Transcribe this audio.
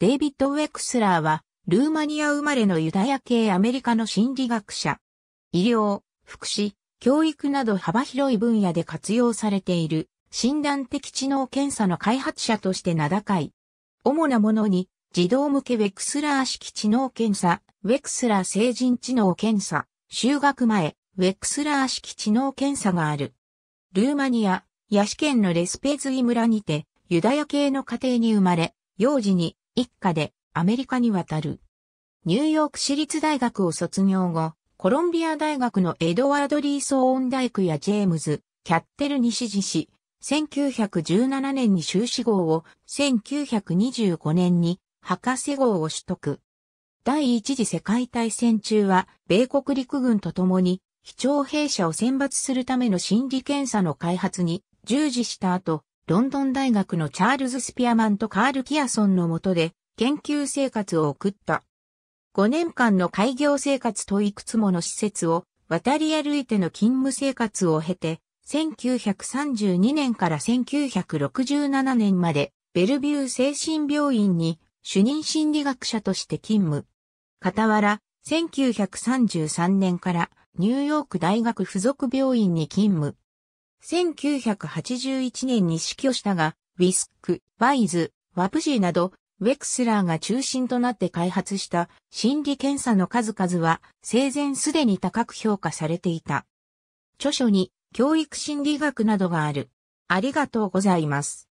デイビッド・ウェクスラーは、ルーマニア生まれのユダヤ系アメリカの心理学者。医療、福祉、教育など幅広い分野で活用されている診断的知能検査の開発者として名高い。主なものに、児童向けウェクスラー式知能検査、ウェクスラー成人知能検査、就学前、ウェクスラー式知能検査がある。ルーマニア、ヤシ県のレスペズイ村にて、ユダヤ系の家庭に生まれ、幼児に一家でアメリカに渡る。ニューヨーク市立大学を卒業後、コロンビア大学のエドワード・リー・ソーオンダイクやジェームズ、キャッテルに支持し、1917年に修士号を、1925年に博士号を取得。第一次世界大戦中は、米国陸軍と共に、非徴兵者を選抜するための心理検査の開発に従事した後、ロンドン大学のチャールズ・スピアマンとカール・キアソンの下で研究生活を送った。5年間の開業生活といくつもの施設を渡り歩いての勤務生活を経て、1932年から1967年までベルビュー精神病院に主任心理学者として勤務。傍ら、1933年からニューヨーク大学附属病院に勤務。1981年に死去したが、ウィスク、ワイズ、ワプジーなど、ウェクスラーが中心となって開発した心理検査の数々は生前すでに高く評価されていた。著書に教育心理学などがある。ありがとうございます。